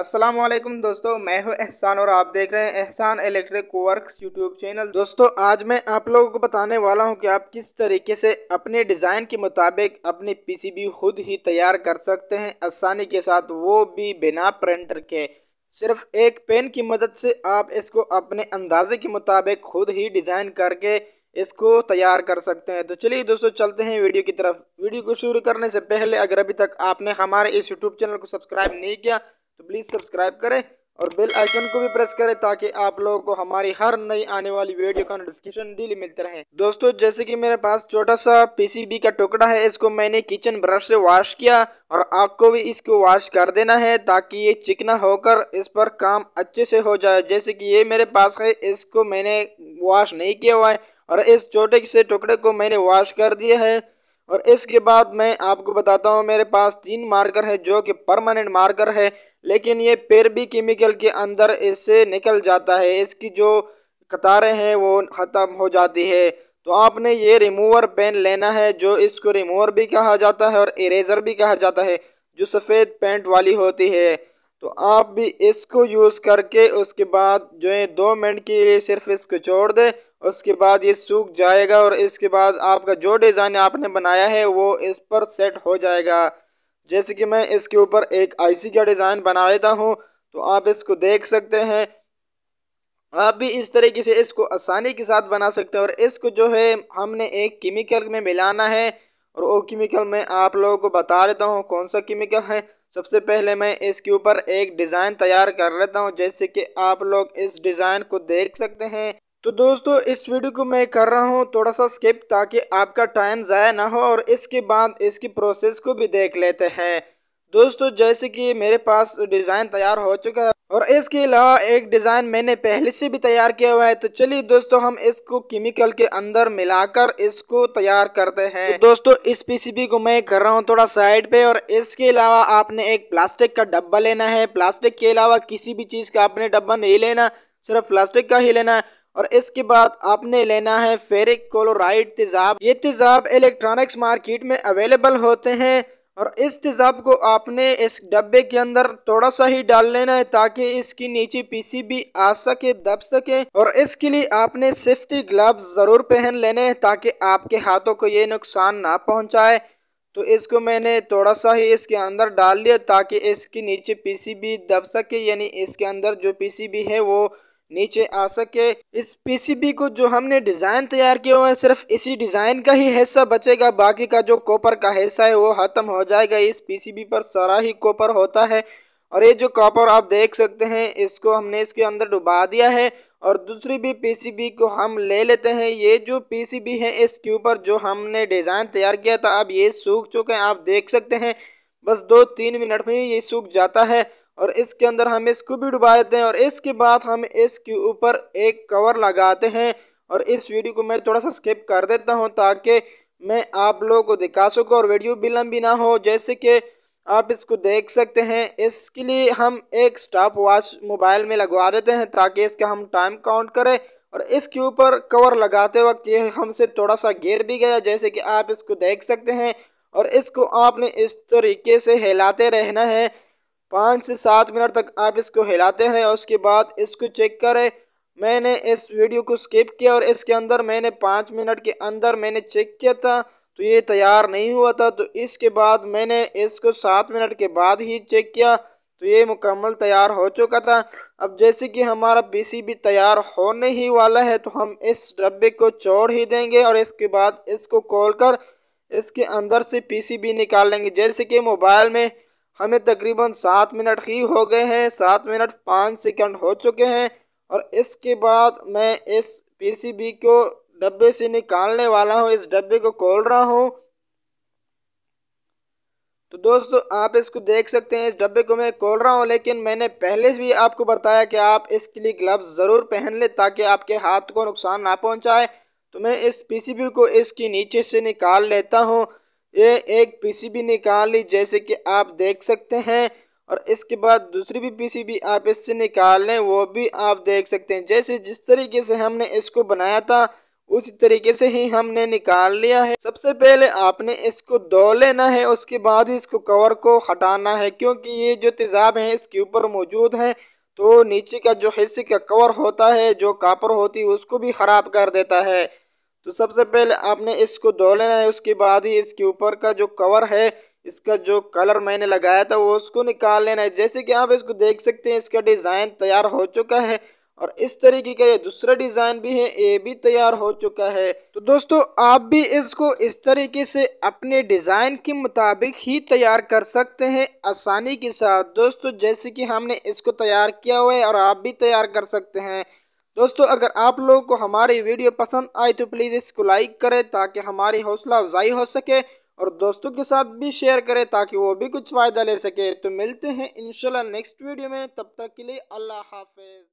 अस्सलाम वालेकुम दोस्तों मैं हूं एहसान और आप देख रहे हैं एहसान इलेक्ट्रिक वर्क्स यूट्यूब चैनल दोस्तों आज मैं आप लोगों को बताने वाला हूं कि आप किस तरीके से अपने डिज़ाइन के मुताबिक अपनी पीसीबी खुद ही तैयार कर सकते हैं आसानी के साथ वो भी बिना प्रिंटर के सिर्फ एक पेन की मदद से आप इसको अपने अंदाजे के मुताबिक खुद ही डिज़ाइन करके इसको तैयार कर सकते हैं तो चलिए दोस्तों चलते हैं वीडियो की तरफ वीडियो को शुरू करने से पहले अगर अभी तक आपने हमारे इस यूट्यूब चैनल को सब्सक्राइब नहीं किया तो प्लीज़ सब्सक्राइब करें और बेल आइकन को भी प्रेस करें ताकि आप लोगों को हमारी हर नई आने वाली वीडियो का नोटिफिकेशन डेली मिलता रहे दोस्तों जैसे कि मेरे पास छोटा सा पीसीबी का टुकड़ा है इसको मैंने किचन ब्रश से वॉश किया और आपको भी इसको वॉश कर देना है ताकि ये चिकना होकर इस पर काम अच्छे से हो जाए जैसे कि ये मेरे पास है इसको मैंने वॉश नहीं किया हुआ है और इस छोटे से टुकड़े को मैंने वॉश कर दिया है और इसके बाद मैं आपको बताता हूँ मेरे पास तीन मार्कर है जो कि परमानेंट मार्कर है लेकिन ये पेड़ भी केमिकल के अंदर इससे निकल जाता है इसकी जो कतारें हैं वो ख़त्म हो जाती है तो आपने ये रिमूवर पेन लेना है जो इसको रिमूवर भी कहा जाता है और इरेज़र भी कहा जाता है जो सफ़ेद पेंट वाली होती है तो आप भी इसको यूज़ करके उसके बाद जो है दो मिनट के लिए सिर्फ इसको छोड़ दें उसके बाद ये सूख जाएगा और इसके बाद आपका जो डिज़ाइन आपने बनाया है वो इस पर सेट हो जाएगा जैसे कि मैं इसके ऊपर एक आईसी का डिज़ाइन बना लेता हूँ तो आप इसको देख सकते हैं आप भी इस तरीके से इसको आसानी के साथ बना सकते हैं और इसको जो है हमने एक केमिकल में मिलाना है और वो केमिकल मैं आप लोगों को बता देता हूँ कौन सा केमिकल है सबसे पहले मैं इसके ऊपर एक डिज़ाइन तैयार कर लेता हूँ जैसे कि आप लोग इस डिज़ाइन को देख सकते हैं तो दोस्तों इस वीडियो को मैं कर रहा हूँ थोड़ा सा स्किप ताकि आपका टाइम ज़ाया ना हो और इसके बाद इसकी प्रोसेस को भी देख लेते हैं दोस्तों जैसे कि मेरे पास डिज़ाइन तैयार हो चुका है और इसके अलावा एक डिज़ाइन मैंने पहले से भी तैयार किया हुआ है तो चलिए दोस्तों हम इसको केमिकल के अंदर मिलाकर इसको तैयार करते हैं तो दोस्तों इस पीसीबी को मैं कर रहा हूँ थोड़ा साइड पे और इसके अलावा आपने एक प्लास्टिक का डब्बा लेना है प्लास्टिक के अलावा किसी भी चीज़ का आपने डब्बा नहीं लेना सिर्फ प्लास्टिक का ही लेना है और इसके बाद आपने लेना है फेरिक क्लोराइड तेजाब ये तेजाब इलेक्ट्रॉनिक्स मार्केट में अवेलेबल होते हैं और इस तेजाब को आपने इस डब्बे के अंदर थोड़ा सा ही डाल लेना है ताकि इसकी नीचे पीसीबी आ सके दब सके और इसके लिए आपने सेफ्टी ग्लव ज़रूर पहन लेने हैं ताकि आपके हाथों को ये नुकसान ना पहुंचाए तो इसको मैंने थोड़ा सा ही इसके अंदर डाल लिया ताकि इसके नीचे पीसीबी दब सके यानी इसके अंदर जो भी है वो नीचे आ सके इस पीसीबी को जो हमने डिज़ाइन तैयार किया हुआ है सिर्फ इसी डिज़ाइन का ही हिस्सा बचेगा बाकी का जो कॉपर का हिस्सा है वो ख़त्म हो जाएगा इस पीसीबी पर सारा ही कॉपर होता है और ये जो कॉपर आप देख सकते हैं इसको हमने इसके अंदर डुबा दिया है और दूसरी भी पीसीबी को हम ले लेते हैं ये जो पीसीबी है इसके ऊपर जो हमने डिज़ाइन तैयार किया था अब ये सूख चुके हैं आप देख सकते हैं बस दो तीन मिनट में ये सूख जाता है और इसके अंदर हम इसको भी डुबा देते हैं और इसके बाद हम इसके ऊपर एक कवर लगाते हैं और इस वीडियो को मैं थोड़ा सा स्किप कर देता हूँ ताकि मैं आप लोगों को दिखा सकूँ और वीडियो भी लंबी ना हो जैसे कि आप इसको देख सकते हैं इसके लिए हम एक स्टॉप वॉच मोबाइल में लगवा देते हैं ताकि इसका हम टाइम काउंट करें और इसके ऊपर कवर लगाते वक्त ये हमसे थोड़ा सा गिर भी गया जैसे कि आप इसको देख सकते हैं और इसको आपने इस तरीके से हिलाते रहना है पाँच से सात मिनट तक आप इसको हिलाते रहें और उसके बाद इसको चेक करें मैंने इस वीडियो को स्किप किया और इसके अंदर मैंने पाँच मिनट के अंदर मैंने चेक किया था तो ये तैयार नहीं हुआ था तो इसके बाद मैंने इसको सात मिनट के बाद ही चेक किया तो ये मुकम्मल तैयार हो चुका था अब जैसे कि हमारा पीसीबी तैयार होने ही वाला है तो हम इस डब्बे को छोड़ ही देंगे और इसके बाद इसको खोल कर इसके अंदर से पी निकाल लेंगे जैसे कि मोबाइल में हमें तकरीबन सात मिनट ही हो गए हैं सात मिनट पाँच सेकंड हो चुके हैं और इसके बाद मैं इस पीसीबी को डब्बे से निकालने वाला हूँ इस डब्बे को खोल रहा हूँ तो दोस्तों आप इसको देख सकते हैं इस डब्बे को मैं खोल रहा हूँ लेकिन मैंने पहले भी आपको बताया कि आप इसके लिए ग्लव्स ज़रूर पहन लें ताकि आपके हाथ को नुकसान ना पहुँचाए तो मैं इस पी को इसके नीचे से निकाल लेता हूँ ये एक पीसीबी निकाल ली जैसे कि आप देख सकते हैं और इसके बाद दूसरी भी पीसीबी आप इससे निकाल लें वो भी आप देख सकते हैं जैसे जिस तरीके से हमने इसको बनाया था उसी तरीके से ही हमने निकाल लिया है सबसे पहले आपने इसको धो लेना है उसके बाद ही इसको कवर को हटाना है क्योंकि ये जो तेज़ाब है इसके ऊपर मौजूद है तो नीचे का जो हिस्से का कवर होता है जो कापर होती है उसको भी ख़राब कर देता है तो सबसे पहले आपने इसको धो लेना है उसके बाद ही इसके ऊपर का जो कवर है इसका जो कलर मैंने लगाया था वो उसको निकाल लेना है जैसे कि आप इसको देख सकते हैं इसका डिज़ाइन तैयार हो चुका है और इस तरीके का ये दूसरा डिज़ाइन भी है ये भी तैयार हो चुका है तो दोस्तों आप भी इसको इस तरीके से अपने डिज़ाइन के मुताबिक ही तैयार कर सकते हैं आसानी के साथ दोस्तों जैसे कि हमने इसको तैयार किया हुआ है और आप भी तैयार कर सकते हैं दोस्तों अगर आप लोगों को हमारी वीडियो पसंद आए तो प्लीज़ इसको लाइक करें ताकि हमारी हौसला अफजाई हो सके और दोस्तों के साथ भी शेयर करें ताकि वो भी कुछ फ़ायदा ले सके तो मिलते हैं इंशाल्लाह नेक्स्ट वीडियो में तब तक के लिए अल्लाह हाफिज़